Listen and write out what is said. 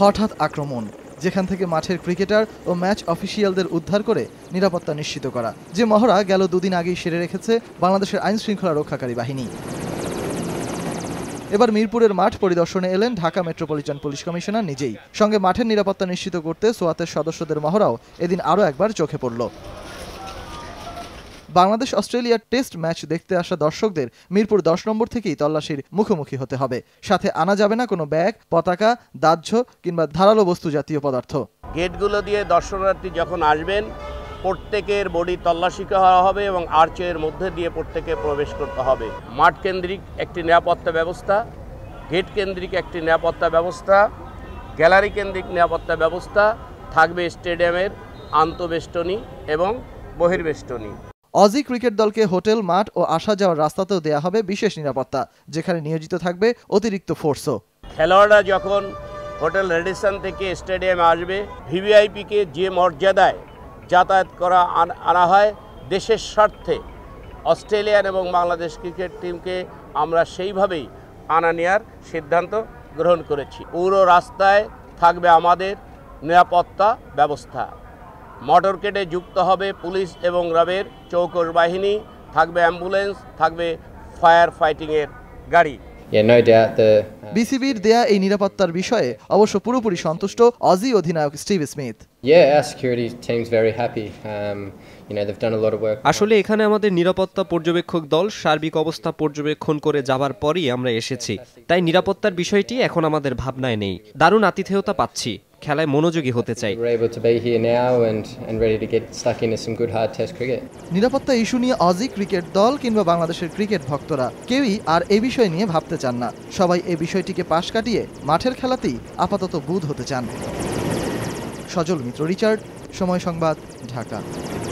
হঠাৎ আক্রমণ যেখান থেকে মাঠের ক্রিকেটার ও ম্যাচ অফিসিয়ালদের উদ্ধার করে নিরাপত্তা নিশ্চিত করা যে মহড়া গেল দুদিন আগেই সেরে রেখেছে বাংলাদেশের আইন শৃঙ্খলা রক্ষাকারী বাহিনী এবার মিরপুরের মাঠ পরিদর্শনে এলেন ঢাকা মেট্রোপলিটন পুলিশ কমিশনার নিজেই সঙ্গে মাঠের নিরাপত্তা নিশ্চিত করতে সোয়াতের সদস্যদের মহড়াও এদিন আরও একবার চোখে পড়ল বাংলাদেশ অস্ট্রেলিয়ার টেস্ট ম্যাচ দেখতে আসা দর্শকদের মিরপুর দশ নম্বর থেকেই তল্লাশির মুখোমুখি হতে হবে সাথে আনা যাবে না কোনো ব্যাগ পতাকা দাহ্য কিংবা ধারালো বস্তু জাতীয় পদার্থ গেটগুলো দিয়ে দর্শনার্থী যখন আসবেন প্রত্যেকের বডি তল্লাশি করা হবে এবং আর্চের মধ্যে দিয়ে প্রত্যেকে প্রবেশ করতে হবে মাঠ কেন্দ্রিক একটি নিরাপত্তা ব্যবস্থা গেট কেন্দ্রিক একটি নিরাপত্তা ব্যবস্থা গ্যালারি কেন্দ্রিক নিরাপত্তা ব্যবস্থা থাকবে স্টেডিয়ামের আন্তবেষ্টনী এবং বহির্বেষ্টনী অজি ক্রিকেট দলকে হোটেল মাঠ ও আসা যাওয়ার রাস্তাতেও দেয়া হবে বিশেষ নিরাপত্তা যেখানে নিয়োজিত থাকবে অতিরিক্ত ফোর্সও খেলোয়াড়রা যখন হোটেল রেডিসন থেকে স্টেডিয়ামে আসবে ভিভিআইপিকে যে মর্যাদায় যাতায়াত করা আনা হয় দেশের স্বার্থে অস্ট্রেলিয়ান এবং বাংলাদেশ ক্রিকেট টিমকে আমরা সেইভাবেই আনা নেওয়ার সিদ্ধান্ত গ্রহণ করেছি পুরো রাস্তায় থাকবে আমাদের নিরাপত্তা ব্যবস্থা মটরকেটে যুক্ত হবে পুলিশ এবং র্যাবের চৌকর বাহিনী থাকবে অ্যাম্বুলেন্স থাকবে ফায়ার ফাইটিংয়ের গাড়ি uh, বিসিবির দেয়া এই নিরাপত্তার বিষয়ে অবশ্য পুরোপুরি সন্তুষ্ট অজি অধিনায়ক স্টিভ স্মিথ um, আসলে এখানে আমাদের নিরাপত্তা পর্যবেক্ষক দল সার্বিক অবস্থা পর্যবেক্ষণ করে যাবার পরই আমরা এসেছি তাই নিরাপত্তার বিষয়টি এখন আমাদের ভাবনায় নেই দারুণ আতিথেয়তা পাচ্ছি খেলায় মনোযোগী হতে চাই নিরাপত্তা ইস্যু নিয়ে অজি ক্রিকেট দল কিংবা বাংলাদেশের ক্রিকেট ভক্তরা কেউই আর এ বিষয় নিয়ে ভাবতে চান না সবাই এ বিষয়টিকে পাশ কাটিয়ে মাঠের খেলাতেই আপাতত বুধ হতে চান সজল মিত্র রিচার্ড সময় সংবাদ ঢাকা